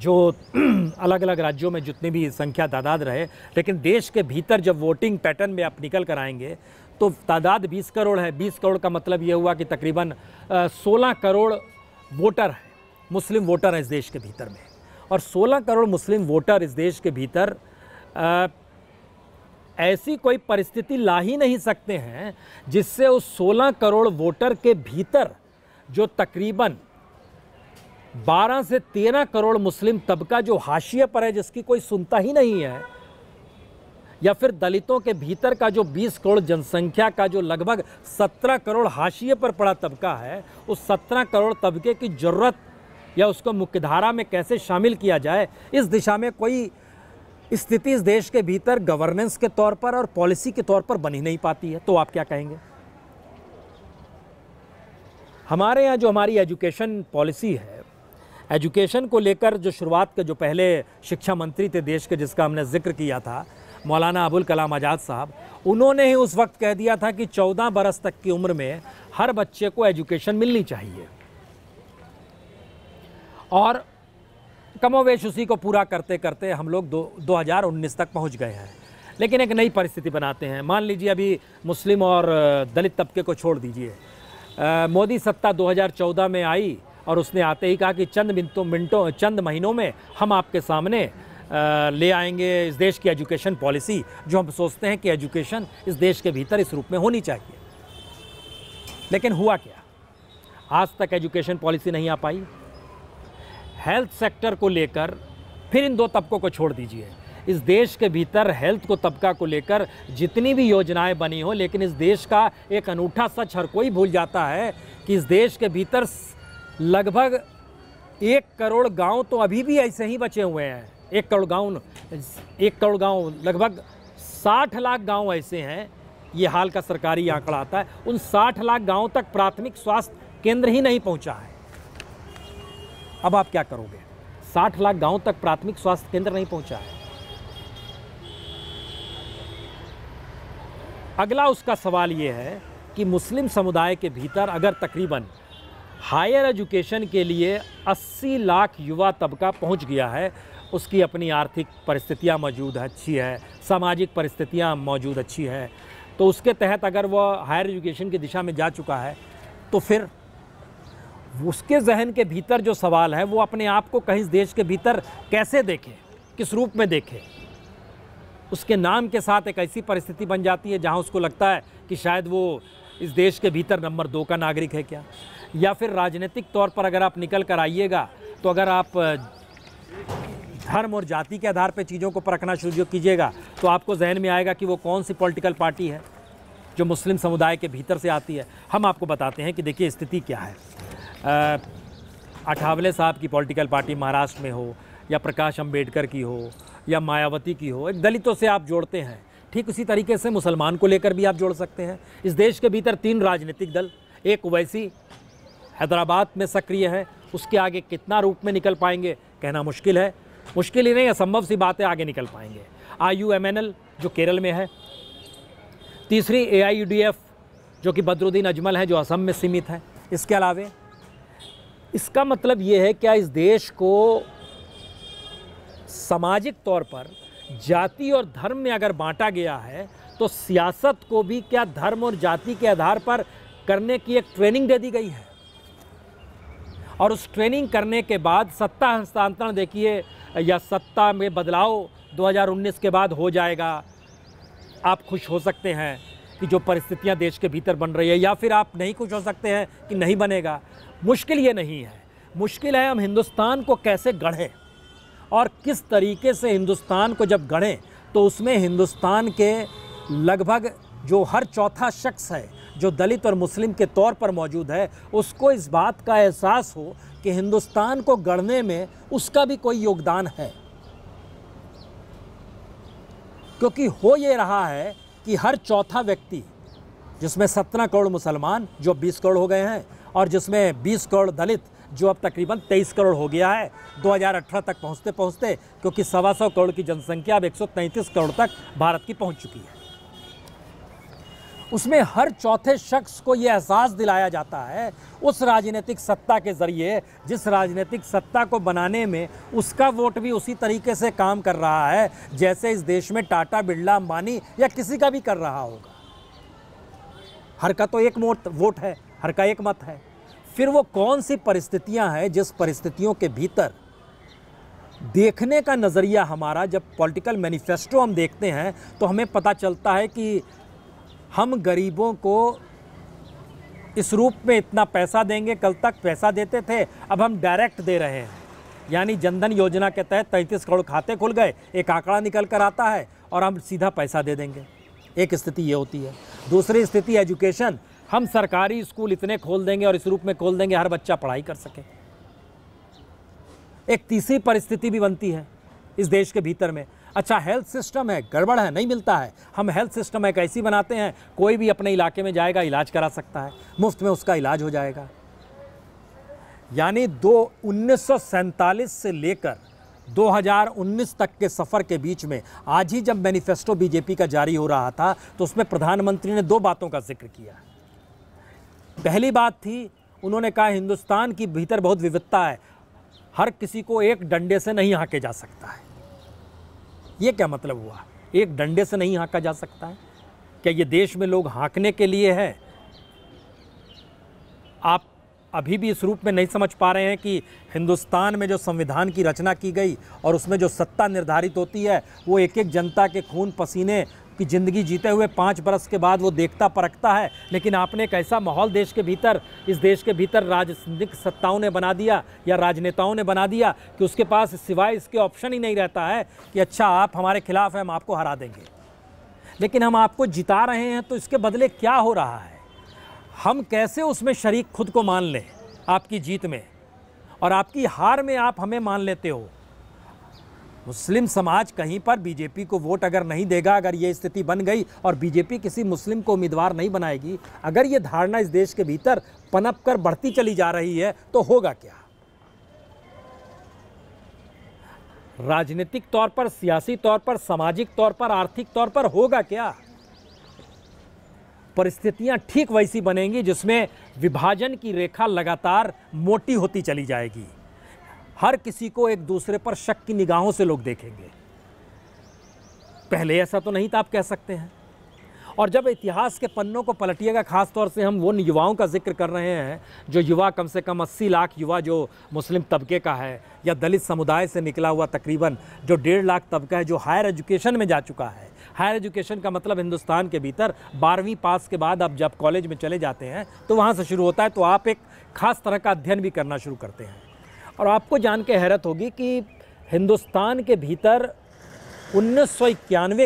जो *clears throat* अलग अलग राज्यों में जितने भी संख्या तादाद रहे लेकिन देश के भीतर जब वोटिंग पैटर्न में आप निकल कर आएंगे तो तादाद 20 करोड़ है 20 करोड़ का मतलब ये हुआ कि तकरीबन 16 करोड़ वोटर हैं मुस्लिम वोटर हैं इस देश के भीतर में और 16 करोड़ मुस्लिम वोटर इस देश के भीतर आ, ऐसी कोई परिस्थिति ला ही नहीं सकते हैं जिससे उस 16 करोड़ वोटर के भीतर जो तकरीबन बारह से तेरह करोड़ मुस्लिम तबका जो हाशिए पर है जिसकी कोई सुनता ही नहीं है या फिर दलितों के भीतर का जो 20 करोड़ जनसंख्या का जो लगभग 17 करोड़ हाशिए पर पड़ा तबका है उस 17 करोड़ तबके की ज़रूरत या उसको मुख्यधारा में कैसे शामिल किया जाए इस दिशा में कोई स्थिति इस देश के भीतर गवर्नेंस के तौर पर और पॉलिसी के तौर पर बनी नहीं पाती है तो आप क्या कहेंगे हमारे यहाँ जो हमारी एजुकेशन पॉलिसी है एजुकेशन को लेकर जो शुरुआत के जो पहले शिक्षा मंत्री थे देश के जिसका हमने जिक्र किया था मौलाना अबुल कलाम आज़ाद साहब उन्होंने ही उस वक्त कह दिया था कि चौदह बरस तक की उम्र में हर बच्चे को एजुकेशन मिलनी चाहिए और कमोवेश उसी को पूरा करते करते हम लोग दो दो हज़ार उन्नीस तक पहुँच गए हैं लेकिन एक नई परिस्थिति बनाते हैं मान लीजिए अभी मुस्लिम और दलित तबके को छोड़ दीजिए मोदी सत्ता 2014 में आई और उसने आते ही कहा कि चंद मिनटों मिनटों चंद महीनों में हम आपके सामने ले आएंगे इस देश की एजुकेशन पॉलिसी जो हम सोचते हैं कि एजुकेशन इस देश के भीतर इस रूप में होनी चाहिए लेकिन हुआ क्या आज तक एजुकेशन पॉलिसी नहीं आ पाई हेल्थ सेक्टर को लेकर फिर इन दो तबकों को छोड़ दीजिए इस देश के भीतर हेल्थ को तबका को लेकर जितनी भी योजनाएं बनी हो लेकिन इस देश का एक अनूठा सच हर कोई भूल जाता है कि इस देश के भीतर लगभग एक करोड़ गांव तो अभी भी ऐसे ही बचे हुए हैं एक करोड़ गांव एक करोड़ गांव लगभग साठ लाख गांव ऐसे हैं ये हाल का सरकारी आंकड़ा आता है उन साठ लाख गांव तक प्राथमिक स्वास्थ्य केंद्र ही नहीं पहुंचा है अब आप क्या करोगे साठ लाख गांव तक प्राथमिक स्वास्थ्य केंद्र नहीं पहुंचा है अगला उसका सवाल ये है कि मुस्लिम समुदाय के भीतर अगर तकरीबन हायर एजुकेशन के लिए 80 लाख युवा तबका पहुंच गया है उसकी अपनी आर्थिक परिस्थितियां मौजूद अच्छी है सामाजिक परिस्थितियां मौजूद अच्छी है तो उसके तहत अगर वह हायर एजुकेशन की दिशा में जा चुका है तो फिर उसके जहन के भीतर जो सवाल है वो अपने आप को कहीं देश के भीतर कैसे देखे किस रूप में देखे उसके नाम के साथ एक ऐसी परिस्थिति बन जाती है जहाँ उसको लगता है कि शायद वो इस देश के भीतर नंबर दो का नागरिक है क्या या फिर राजनीतिक तौर पर अगर आप निकल कर आइएगा तो अगर आप धर्म और जाति के आधार पर चीज़ों को परखना शुरू कीजिएगा तो आपको जहन में आएगा कि वो कौन सी पॉलिटिकल पार्टी है जो मुस्लिम समुदाय के भीतर से आती है हम आपको बताते हैं कि देखिए स्थिति क्या है अठावले साहब की पॉलिटिकल पार्टी महाराष्ट्र में हो या प्रकाश अम्बेडकर की हो या मायावती की हो एक दलितों से आप जोड़ते हैं ठीक उसी तरीके से मुसलमान को लेकर भी आप जोड़ सकते हैं इस देश के भीतर तीन राजनीतिक दल एक वैसी हैदराबाद में सक्रिय है उसके आगे कितना रूप में निकल पाएंगे कहना मुश्किल है मुश्किल ही नहीं असंभव सी बातें आगे निकल पाएंगे I U M N L जो केरल में है तीसरी A I U D F जो कि बदरुद्दीन अजमल है जो असम में सीमित है इसके अलावे इसका मतलब ये है क्या इस देश को सामाजिक तौर पर जाति और धर्म में अगर बांटा गया है तो सियासत को भी क्या धर्म और जाति के आधार पर करने की एक ट्रेनिंग दे दी गई है और उस ट्रेनिंग करने के बाद सत्ता हस्तांतरण देखिए या सत्ता में बदलाव 2019 के बाद हो जाएगा आप खुश हो सकते हैं कि जो परिस्थितियां देश के भीतर बन रही है या फिर आप नहीं खुश हो सकते हैं कि नहीं बनेगा मुश्किल ये नहीं है मुश्किल है हम हिंदुस्तान को कैसे गढ़ें और किस तरीके से हिंदुस्तान को जब गढ़ें तो उसमें हिंदुस्तान के लगभग जो हर चौथा शख्स है जो दलित और मुस्लिम के तौर पर मौजूद है उसको इस बात का एहसास हो कि हिंदुस्तान को गढ़ने में उसका भी कोई योगदान है क्योंकि हो ये रहा है कि हर चौथा व्यक्ति जिसमें सत्रह करोड़ मुसलमान जो बीस करोड़ हो गए हैं और जिसमें बीस करोड़ दलित जो अब तकरीबन 23 करोड़ हो गया है 2018 तक पहुंचते पहुंचते क्योंकि सवा सौ करोड़ की जनसंख्या अब 133 करोड़ तक भारत की पहुंच चुकी है उसमें हर चौथे शख्स को यह एहसास दिलाया जाता है उस राजनीतिक सत्ता के ज़रिए जिस राजनीतिक सत्ता को बनाने में उसका वोट भी उसी तरीके से काम कर रहा है जैसे इस देश में टाटा बिरला अंबानी या किसी का भी कर रहा होगा हर का तो एक वोट है हर का एक मत है फिर वो कौन सी परिस्थितियां हैं जिस परिस्थितियों के भीतर देखने का नज़रिया हमारा जब पॉलिटिकल मैनिफेस्टो हम देखते हैं तो हमें पता चलता है कि हम गरीबों को इस रूप में इतना पैसा देंगे कल तक पैसा देते थे अब हम डायरेक्ट दे रहे हैं यानी जनधन योजना के तहत तैंतीस करोड़ खाते खुल गए एक आंकड़ा निकल कर आता है और हम सीधा पैसा दे देंगे एक स्थिति ये होती है दूसरी स्थिति एजुकेशन हम सरकारी स्कूल इतने खोल देंगे और इस रूप में खोल देंगे हर बच्चा पढ़ाई कर सके एक तीसरी परिस्थिति भी बनती है इस देश के भीतर में अच्छा हेल्थ सिस्टम है गड़बड़ है नहीं मिलता है हम हेल्थ सिस्टम एक ऐसी बनाते हैं कोई भी अपने इलाके में जाएगा इलाज करा सकता है मुफ्त में उसका इलाज हो जाएगा यानी दो उन्नीस से लेकर 2019 तक के सफ़र के बीच में आज ही जब मैनिफेस्टो बीजेपी का जारी हो रहा था तो उसमें प्रधानमंत्री ने दो बातों का जिक्र किया पहली बात थी उन्होंने कहा हिंदुस्तान की भीतर बहुत विविधता है हर किसी को एक डंडे से नहीं हाँके जा सकता है ये क्या मतलब हुआ एक डंडे से नहीं हाँका जा सकता है क्या ये देश में लोग हाँकने के लिए है आप अभी भी इस रूप में नहीं समझ पा रहे हैं कि हिंदुस्तान में जो संविधान की रचना की गई और उसमें जो सत्ता निर्धारित होती है वो एक एक जनता के खून पसीने कि ज़िंदगी जीते हुए पाँच बरस के बाद वो देखता परखता है लेकिन आपने एक ऐसा माहौल देश के भीतर इस देश के भीतर राजनीतिक सत्ताओं ने बना दिया या राजनेताओं ने बना दिया कि उसके पास सिवाय इसके ऑप्शन ही नहीं रहता है कि अच्छा आप हमारे खिलाफ हैं हम आपको हरा देंगे लेकिन हम आपको जिता रहे हैं तो इसके बदले क्या हो रहा है हम कैसे उसमें शरीक खुद को मान लें आपकी जीत में और आपकी हार में आप हमें मान लेते हो मुस्लिम समाज कहीं पर बीजेपी को वोट अगर नहीं देगा अगर ये स्थिति बन गई और बीजेपी किसी मुस्लिम को उम्मीदवार नहीं बनाएगी अगर ये धारणा इस देश के भीतर पनप कर बढ़ती चली जा रही है तो होगा क्या राजनीतिक तौर पर सियासी तौर पर सामाजिक तौर पर आर्थिक तौर पर होगा क्या परिस्थितियां ठीक वैसी बनेंगी जिसमें विभाजन की रेखा लगातार मोटी होती चली जाएगी हर किसी को एक दूसरे पर शक की निगाहों से लोग देखेंगे पहले ऐसा तो नहीं था आप कह सकते हैं और जब इतिहास के पन्नों को पलटिएगा खास तौर से हम वो युवाओं का जिक्र कर रहे हैं जो युवा कम से कम 80 लाख युवा जो मुस्लिम तबके का है या दलित समुदाय से निकला हुआ तकरीबन जो डेढ़ लाख तबका है जो हायर एजुकेशन में जा चुका है हायर एजुकेशन का मतलब हिंदुस्तान के भीतर बारहवीं पास के बाद आप जब कॉलेज में चले जाते हैं तो वहाँ से शुरू होता है तो आप एक खास तरह का अध्ययन भी करना शुरू करते हैं और आपको जान के हैरत होगी कि हिंदुस्तान के भीतर उन्नीस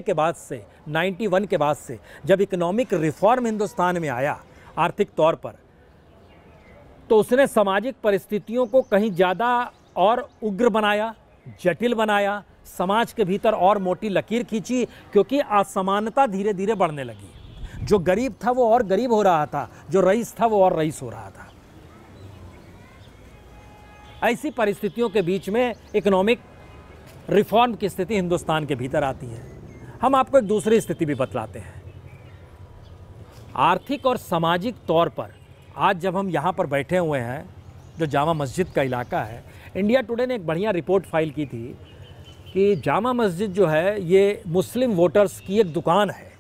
के बाद से 91 के बाद से जब इकोनॉमिक रिफॉर्म हिंदुस्तान में आया आर्थिक तौर पर तो उसने सामाजिक परिस्थितियों को कहीं ज़्यादा और उग्र बनाया जटिल बनाया समाज के भीतर और मोटी लकीर खींची क्योंकि असमानता धीरे धीरे बढ़ने लगी जो गरीब था वो और गरीब हो रहा था जो रईस था वो और रईस हो रहा था ऐसी परिस्थितियों के बीच में इकोनॉमिक रिफॉर्म की स्थिति हिंदुस्तान के भीतर आती है हम आपको एक दूसरी स्थिति भी बतलाते हैं आर्थिक और सामाजिक तौर पर आज जब हम यहाँ पर बैठे हुए हैं जो जामा मस्जिद का इलाका है इंडिया टुडे ने एक बढ़िया रिपोर्ट फाइल की थी कि जामा मस्जिद जो है ये मुस्लिम वोटर्स की एक दुकान है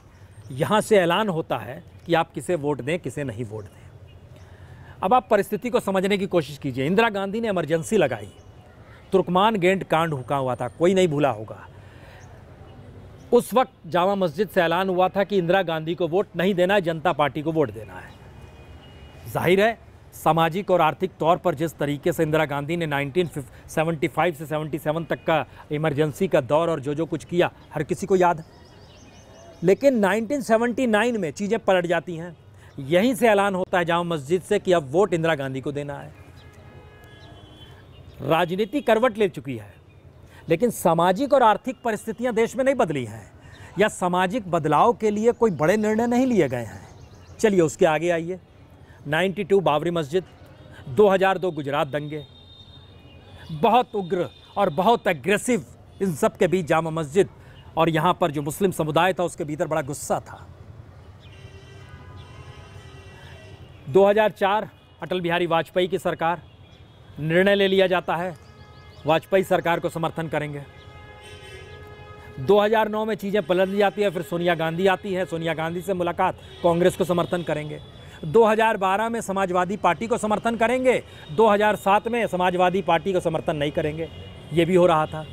यहाँ से ऐलान होता है कि आप किसे वोट दें किसे नहीं वोट दें अब आप परिस्थिति को समझने की कोशिश कीजिए इंदिरा गांधी ने इमरजेंसी लगाई तुर्कमान गेंट कांड हुका हुआ था कोई नहीं भूला होगा उस वक्त जामा मस्जिद से ऐलान हुआ था कि इंदिरा गांधी को वोट नहीं देना है जनता पार्टी को वोट देना है जाहिर है सामाजिक और आर्थिक तौर पर जिस तरीके से इंदिरा गांधी ने 1975 से 77 तक का इमरजेंसी का दौर और जो जो कुछ किया हर किसी को याद है लेकिन 1979 में चीज़ें पलट जाती हैं यहीं से ऐलान होता है जामा मस्जिद से कि अब वोट इंदिरा गांधी को देना है राजनीति करवट ले चुकी है लेकिन सामाजिक और आर्थिक परिस्थितियां देश में नहीं बदली हैं या सामाजिक बदलाव के लिए कोई बड़े निर्णय नहीं लिए गए हैं चलिए उसके आगे आइए 92 बाबरी मस्जिद 2002 गुजरात दंगे बहुत उग्र और बहुत एग्रेसिव इन सब के बीच जामा मस्जिद और यहाँ पर जो मुस्लिम समुदाय था उसके भीतर बड़ा गुस्सा था 2004 अटल बिहारी वाजपेयी की सरकार निर्णय ले लिया जाता है वाजपेयी सरकार को समर्थन करेंगे 2009 में चीज़ें पलट जाती है फिर सोनिया गांधी आती है सोनिया गांधी से मुलाकात कांग्रेस को समर्थन करेंगे 2012 में समाजवादी पार्टी को समर्थन करेंगे 2007 में समाजवादी पार्टी को समर्थन नहीं करेंगे ये भी हो रहा था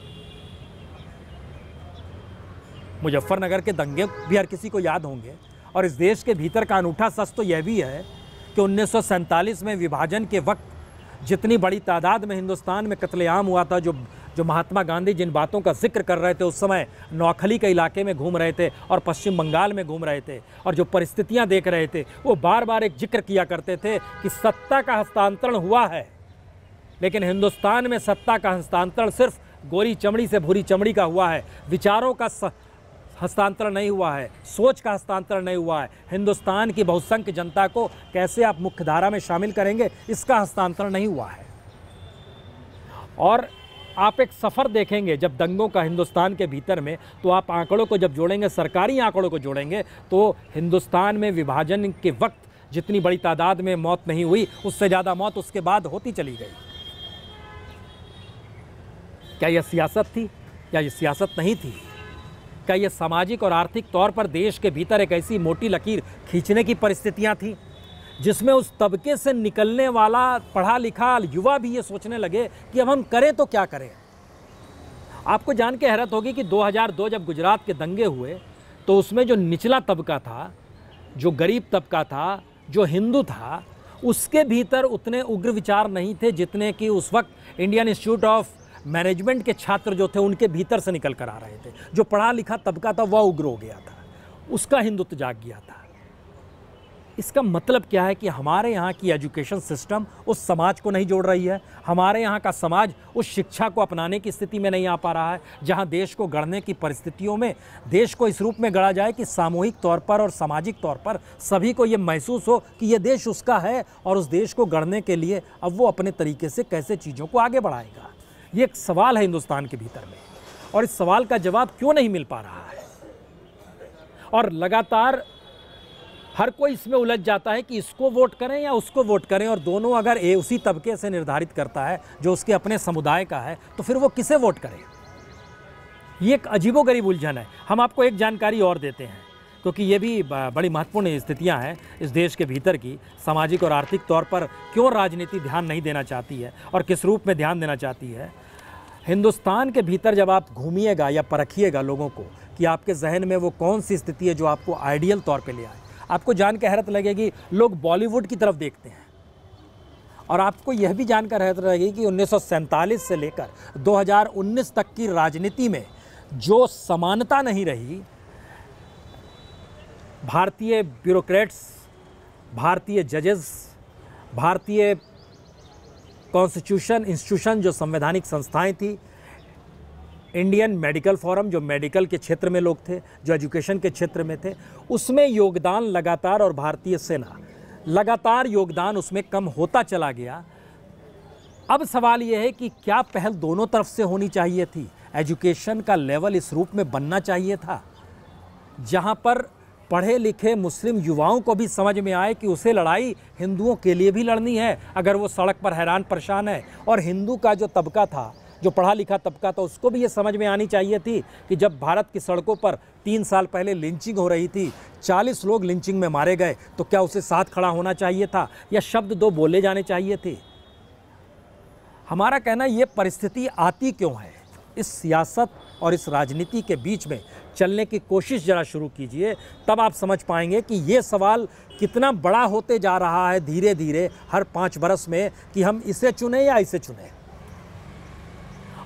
मुजफ्फरनगर के दंगे भी हर किसी को याद होंगे और इस देश के भीतर का अनूठा सच तो यह भी है कि उन्नीस में विभाजन के वक्त जितनी बड़ी तादाद में हिंदुस्तान में कत्लेआम हुआ था जो जो महात्मा गांधी जिन बातों का जिक्र कर रहे थे उस समय नौखली के इलाके में घूम रहे थे और पश्चिम बंगाल में घूम रहे थे और जो परिस्थितियां देख रहे थे वो बार बार एक जिक्र किया करते थे कि सत्ता का हस्तांतरण हुआ है लेकिन हिंदुस्तान में सत्ता का हस्तांतरण सिर्फ गोरी चमड़ी से भूरी चमड़ी का हुआ है विचारों का हस्तांतरण नहीं हुआ है सोच का हस्तांतरण नहीं हुआ है हिंदुस्तान की बहुसंख्य जनता को कैसे आप मुख्यधारा में शामिल करेंगे इसका हस्तांतरण नहीं हुआ है और आप एक सफ़र देखेंगे जब दंगों का हिंदुस्तान के भीतर में तो आप आंकड़ों को जब जोड़ेंगे सरकारी आंकड़ों को जोड़ेंगे तो हिंदुस्तान में विभाजन के वक्त जितनी बड़ी तादाद में मौत नहीं हुई उससे ज़्यादा मौत उसके बाद होती चली गई क्या यह सियासत थी या ये सियासत नहीं थी क्या ये सामाजिक और आर्थिक तौर पर देश के भीतर एक ऐसी मोटी लकीर खींचने की परिस्थितियाँ थीं जिसमें उस तबके से निकलने वाला पढ़ा लिखा युवा भी ये सोचने लगे कि अब हम करें तो क्या करें आपको जान के हैरत होगी कि 2002 जब गुजरात के दंगे हुए तो उसमें जो निचला तबका था जो गरीब तबका था जो हिंदू था उसके भीतर उतने उग्र विचार नहीं थे जितने कि उस वक्त इंडियन इंस्टीट्यूट ऑफ मैनेजमेंट के छात्र जो थे उनके भीतर से निकल कर आ रहे थे जो पढ़ा लिखा तबका था वह उग्र हो गया था उसका हिंदुत्व जाग गया था इसका मतलब क्या है कि हमारे यहाँ की एजुकेशन सिस्टम उस समाज को नहीं जोड़ रही है हमारे यहाँ का समाज उस शिक्षा को अपनाने की स्थिति में नहीं आ पा रहा है जहाँ देश को गढ़ने की परिस्थितियों में देश को इस रूप में गढ़ा जाए कि सामूहिक तौर पर और सामाजिक तौर पर सभी को ये महसूस हो कि ये देश उसका है और उस देश को गढ़ने के लिए अब वो अपने तरीके से कैसे चीज़ों को आगे बढ़ाएगा ये एक सवाल है हिंदुस्तान के भीतर में और इस सवाल का जवाब क्यों नहीं मिल पा रहा है और लगातार हर कोई इसमें उलझ जाता है कि इसको वोट करें या उसको वोट करें और दोनों अगर ए उसी तबके से निर्धारित करता है जो उसके अपने समुदाय का है तो फिर वो किसे वोट करें ये एक गरीब उलझन है हम आपको एक जानकारी और देते हैं क्योंकि ये भी बड़ी महत्वपूर्ण स्थितियां हैं इस देश के भीतर की सामाजिक और आर्थिक तौर पर क्यों राजनीति ध्यान नहीं देना चाहती है और किस रूप में ध्यान देना चाहती है हिंदुस्तान के भीतर जब आप घूमिएगा या परखिएगा लोगों को कि आपके जहन में वो कौन सी स्थिति है जो आपको आइडियल तौर पे ले आए आपको जान के हैरत लगेगी लोग बॉलीवुड की तरफ देखते हैं और आपको यह भी जानकर हैरत लगेगी कि उन्नीस से लेकर 2019 तक की राजनीति में जो समानता नहीं रही भारतीय ब्यूरोक्रेट्स भारतीय जजेस भारतीय कॉन्स्टिट्यूशन इंस्टीट्यूशन जो संवैधानिक संस्थाएं थी इंडियन मेडिकल फोरम जो मेडिकल के क्षेत्र में लोग थे जो एजुकेशन के क्षेत्र में थे उसमें योगदान लगातार और भारतीय सेना लगातार योगदान उसमें कम होता चला गया अब सवाल यह है कि क्या पहल दोनों तरफ से होनी चाहिए थी एजुकेशन का लेवल इस रूप में बनना चाहिए था जहाँ पर पढ़े लिखे मुस्लिम युवाओं को भी समझ में आए कि उसे लड़ाई हिंदुओं के लिए भी लड़नी है अगर वो सड़क पर हैरान परेशान है और हिंदू का जो तबका था जो पढ़ा लिखा तबका था उसको भी ये समझ में आनी चाहिए थी कि जब भारत की सड़कों पर तीन साल पहले लिंचिंग हो रही थी चालीस लोग लिंचिंग में मारे गए तो क्या उसे साथ खड़ा होना चाहिए था या शब्द दो बोले जाने चाहिए थे हमारा कहना ये परिस्थिति आती क्यों है इस सियासत और इस राजनीति के बीच में चलने की कोशिश ज़रा शुरू कीजिए तब आप समझ पाएंगे कि ये सवाल कितना बड़ा होते जा रहा है धीरे धीरे हर पाँच बरस में कि हम इसे चुने या इसे चुने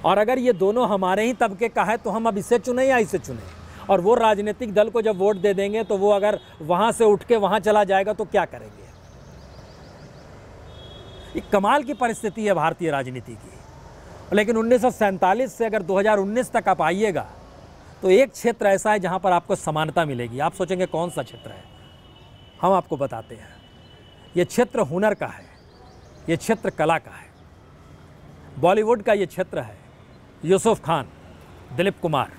और अगर ये दोनों हमारे ही तबके का है तो हम अब इसे चुने या इसे चुने और वो राजनीतिक दल को जब वोट दे देंगे तो वो अगर वहाँ से उठ के वहाँ चला जाएगा तो क्या करेंगे एक कमाल की परिस्थिति है भारतीय राजनीति की लेकिन उन्नीस से अगर 2019 तक आप आइएगा तो एक क्षेत्र ऐसा है जहाँ पर आपको समानता मिलेगी आप सोचेंगे कौन सा क्षेत्र है हम आपको बताते हैं ये क्षेत्र हुनर का है ये क्षेत्र कला का है बॉलीवुड का ये क्षेत्र है यूसुफ खान दिलीप कुमार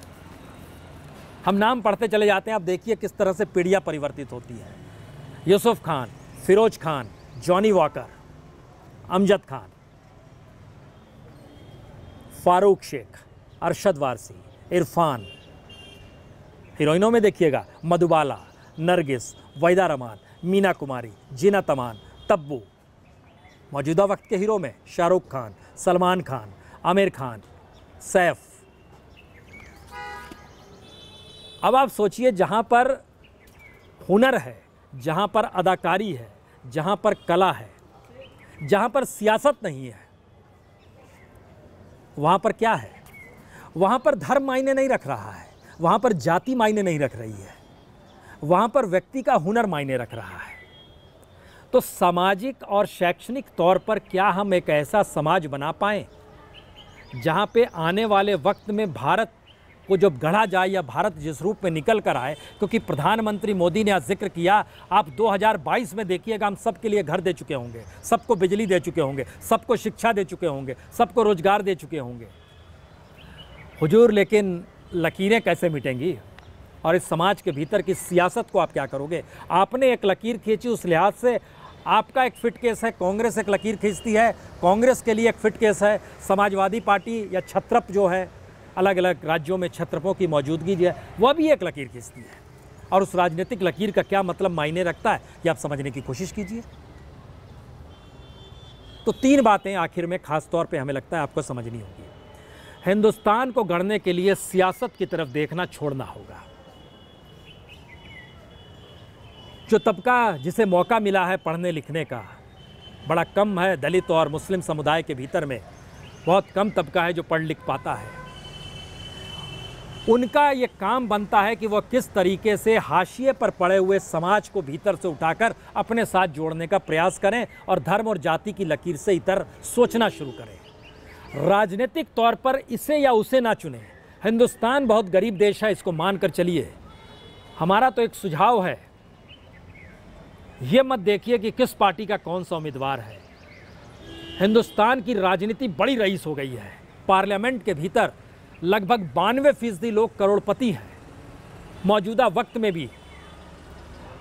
हम नाम पढ़ते चले जाते हैं आप देखिए किस तरह से पीढ़ियाँ परिवर्तित होती है यूसुफ खान फिरोज खान जॉनी वॉकर अमजद खान फारूक शेख अरशद वारसी इरफान हीरोइनों में देखिएगा मधुबाला नरगिस वैदा रमान मीना कुमारी जीना तमान तब्बू मौजूदा वक्त के हीरो में शाहरुख खान सलमान खान आमिर खान सैफ अब आप सोचिए जहाँ पर हुनर है जहाँ पर अदाकारी है जहाँ पर कला है जहाँ पर सियासत नहीं है वहाँ पर क्या है वहाँ पर धर्म मायने नहीं रख रहा है वहाँ पर जाति मायने नहीं रख रही है वहाँ पर व्यक्ति का हुनर मायने रख रहा है तो सामाजिक और शैक्षणिक तौर पर क्या हम एक ऐसा समाज बना पाएँ जहाँ पे आने वाले वक्त में भारत को जब गढ़ा जाए या भारत जिस रूप में निकल कर आए क्योंकि प्रधानमंत्री मोदी ने आज जिक्र किया आप 2022 में देखिएगा हम सबके लिए घर दे चुके होंगे सबको बिजली दे चुके होंगे सबको शिक्षा दे चुके होंगे सबको रोज़गार दे चुके होंगे हुजूर लेकिन लकीरें कैसे मिटेंगी और इस समाज के भीतर की सियासत को आप क्या करोगे आपने एक लकीर खींची उस लिहाज से आपका एक फिट केस है कांग्रेस एक लकीर खींचती है कांग्रेस के लिए एक फिट केस है समाजवादी पार्टी या छत्रप जो है अलग अलग राज्यों में छत्रपों की मौजूदगी जो है वह भी एक लकीर खींचती है और उस राजनीतिक लकीर का क्या मतलब मायने रखता है ये आप समझने की कोशिश कीजिए तो तीन बातें आखिर में खासतौर पर हमें लगता है आपको समझनी होगी हिंदुस्तान को गढ़ने के लिए सियासत की तरफ देखना छोड़ना होगा जो तबका जिसे मौका मिला है पढ़ने लिखने का बड़ा कम है दलित और मुस्लिम समुदाय के भीतर में बहुत कम तबका है जो पढ़ लिख पाता है उनका ये काम बनता है कि वह किस तरीके से हाशिए पर पड़े हुए समाज को भीतर से उठाकर अपने साथ जोड़ने का प्रयास करें और धर्म और जाति की लकीर से इतर सोचना शुरू करें राजनीतिक तौर पर इसे या उसे ना चुने हिंदुस्तान बहुत गरीब देश है इसको मानकर चलिए हमारा तो एक सुझाव है ये मत देखिए कि किस पार्टी का कौन सा उम्मीदवार है हिंदुस्तान की राजनीति बड़ी रईस हो गई है पार्लियामेंट के भीतर लगभग बानवे फीसदी लोग करोड़पति हैं मौजूदा वक्त में भी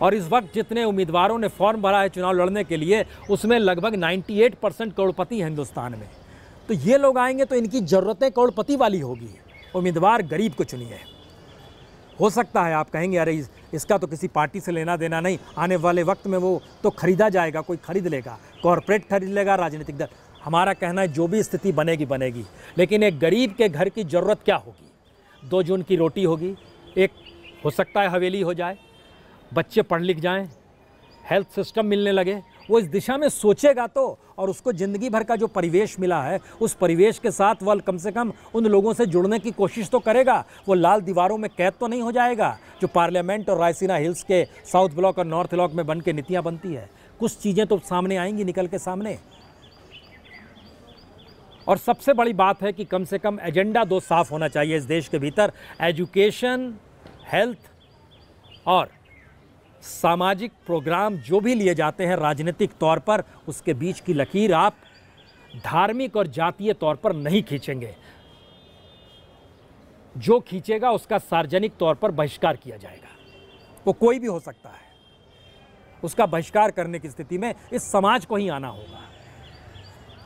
और इस वक्त जितने उम्मीदवारों ने फॉर्म भरा है चुनाव लड़ने के लिए उसमें लगभग 98 परसेंट करोड़पति हैं हिंदुस्तान में तो ये लोग आएंगे तो इनकी ज़रूरतें करोड़पति वाली होगी उम्मीदवार गरीब को चुनिए हो सकता है आप कहेंगे अरे इस, इसका तो किसी पार्टी से लेना देना नहीं आने वाले वक्त में वो तो खरीदा जाएगा कोई खरीद लेगा कॉरपोरेट खरीद लेगा राजनीतिक दल हमारा कहना है जो भी स्थिति बनेगी बनेगी लेकिन एक गरीब के घर की ज़रूरत क्या होगी दो जून की रोटी होगी एक हो सकता है हवेली हो जाए बच्चे पढ़ लिख जाएँ हेल्थ सिस्टम मिलने लगे वो इस दिशा में सोचेगा तो और उसको ज़िंदगी भर का जो परिवेश मिला है उस परिवेश के साथ वह कम से कम उन लोगों से जुड़ने की कोशिश तो करेगा वो लाल दीवारों में कैद तो नहीं हो जाएगा जो पार्लियामेंट और रायसीना हिल्स के साउथ ब्लॉक और नॉर्थ ब्लॉक में बन के नीतियाँ बनती है कुछ चीज़ें तो सामने आएंगी निकल के सामने और सबसे बड़ी बात है कि कम से कम एजेंडा दो साफ होना चाहिए इस देश के भीतर एजुकेशन हेल्थ और सामाजिक प्रोग्राम जो भी लिए जाते हैं राजनीतिक तौर पर उसके बीच की लकीर आप धार्मिक और जातीय तौर पर नहीं खींचेंगे जो खींचेगा उसका सार्वजनिक तौर पर बहिष्कार किया जाएगा वो कोई भी हो सकता है उसका बहिष्कार करने की स्थिति में इस समाज को ही आना होगा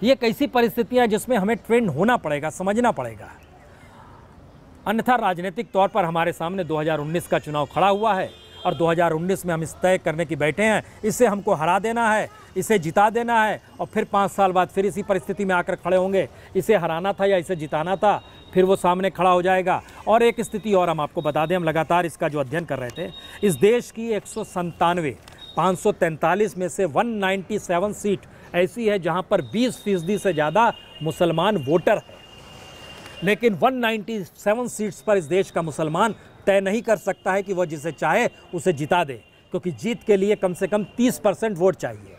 ये कैसी परिस्थितियां जिसमें हमें ट्रेंड होना पड़ेगा समझना पड़ेगा अन्यथा राजनीतिक तौर पर हमारे सामने 2019 का चुनाव खड़ा हुआ है और 2019 में हम इस तय करने की बैठे हैं इसे हमको हरा देना है इसे जिता देना है और फिर पाँच साल बाद फिर इसी परिस्थिति में आकर खड़े होंगे इसे हराना था या इसे जिताना था फिर वो सामने खड़ा हो जाएगा और एक स्थिति और हम आपको बता दें हम लगातार इसका जो अध्ययन कर रहे थे इस देश की एक सौ में से वन सीट ऐसी है जहाँ पर बीस फीसदी से ज़्यादा मुसलमान वोटर लेकिन 197 सीट्स पर इस देश का मुसलमान तय नहीं कर सकता है कि वह जिसे चाहे उसे जिता दे क्योंकि जीत के लिए कम से कम 30 परसेंट वोट चाहिए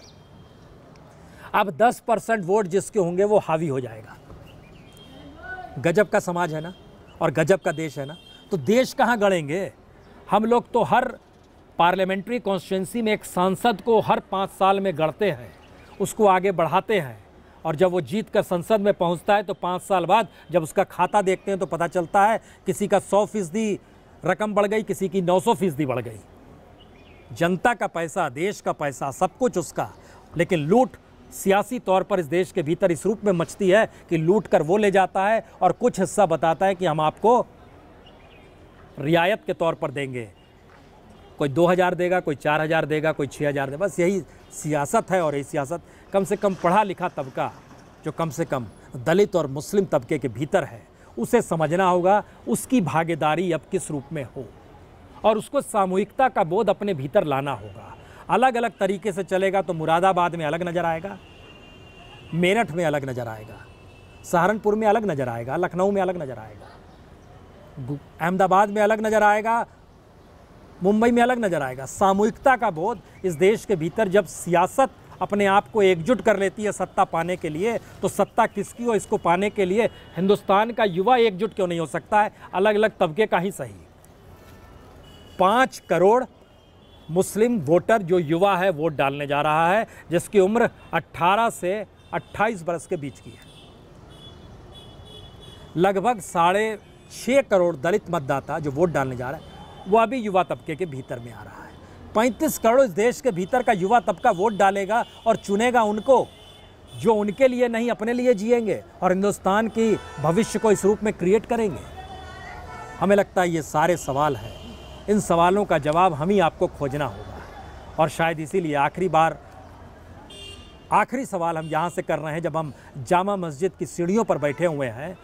अब 10 परसेंट वोट जिसके होंगे वो हावी हो जाएगा गजब का समाज है ना और गजब का देश है ना तो देश कहाँ गढ़ेंगे हम लोग तो हर पार्लियामेंट्री कॉन्स्टिट्यूंसी में एक सांसद को हर पाँच साल में गढ़ते हैं उसको आगे बढ़ाते हैं और जब वो जीत कर संसद में पहुंचता है तो पाँच साल बाद जब उसका खाता देखते हैं तो पता चलता है किसी का सौ फीसदी रकम बढ़ गई किसी की नौ सौ फीसदी बढ़ गई जनता का पैसा देश का पैसा सब कुछ उसका लेकिन लूट सियासी तौर पर इस देश के भीतर इस रूप में मचती है कि लूट कर वो ले जाता है और कुछ हिस्सा बताता है कि हम आपको रियायत के तौर पर देंगे कोई दो हज़ार देगा कोई चार हज़ार देगा कोई छः हज़ार देगा बस यही सियासत है और यही सियासत कम से कम पढ़ा लिखा तबका जो कम से कम दलित और मुस्लिम तबके के भीतर है उसे समझना होगा उसकी भागीदारी अब किस रूप में हो और उसको सामूहिकता का बोध अपने भीतर लाना होगा अलग अलग तरीके से चलेगा तो मुरादाबाद में अलग नज़र आएगा मेरठ में अलग नज़र आएगा सहारनपुर में अलग नज़र आएगा लखनऊ में अलग नज़र आएगा अहमदाबाद में अलग नज़र आएगा मुंबई में अलग नज़र आएगा सामूहिकता का बोध इस देश के भीतर जब सियासत अपने आप को एकजुट कर लेती है सत्ता पाने के लिए तो सत्ता किसकी और इसको पाने के लिए हिंदुस्तान का युवा एकजुट क्यों नहीं हो सकता है अलग अलग तबके का ही सही पाँच करोड़ मुस्लिम वोटर जो युवा है वोट डालने जा रहा है जिसकी उम्र 18 से 28 बरस के बीच की है लगभग साढ़े छः करोड़ दलित मतदाता जो वोट डालने जा रहा है वो अभी युवा तबके के भीतर में आ रहा है 35 करोड़ इस देश के भीतर का युवा तबका वोट डालेगा और चुनेगा उनको जो उनके लिए नहीं अपने लिए जिएंगे और हिंदुस्तान की भविष्य को इस रूप में क्रिएट करेंगे हमें लगता है ये सारे सवाल हैं इन सवालों का जवाब हम ही आपको खोजना होगा और शायद इसीलिए आखिरी बार आखिरी सवाल हम यहाँ से कर रहे हैं जब हम जामा मस्जिद की सीढ़ियों पर बैठे हुए हैं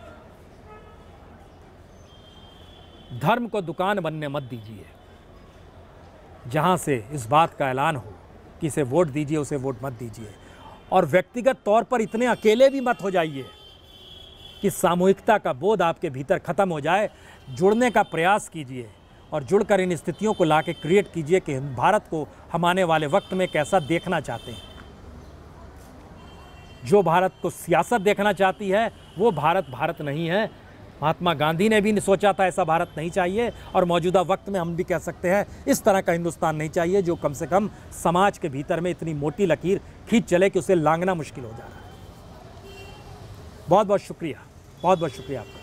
धर्म को दुकान बनने मत दीजिए जहाँ से इस बात का ऐलान हो कि इसे वोट दीजिए उसे वोट मत दीजिए और व्यक्तिगत तौर पर इतने अकेले भी मत हो जाइए कि सामूहिकता का बोध आपके भीतर ख़त्म हो जाए जुड़ने का प्रयास कीजिए और जुड़कर इन स्थितियों को ला क्रिएट कीजिए कि भारत को हम आने वाले वक्त में कैसा देखना चाहते हैं जो भारत को सियासत देखना चाहती है वो भारत भारत नहीं है महात्मा गांधी ने भी सोचा था ऐसा भारत नहीं चाहिए और मौजूदा वक्त में हम भी कह सकते हैं इस तरह का हिंदुस्तान नहीं चाहिए जो कम से कम समाज के भीतर में इतनी मोटी लकीर खींच चले कि उसे लांगना मुश्किल हो जा रहा है बहुत बहुत शुक्रिया बहुत बहुत शुक्रिया आपका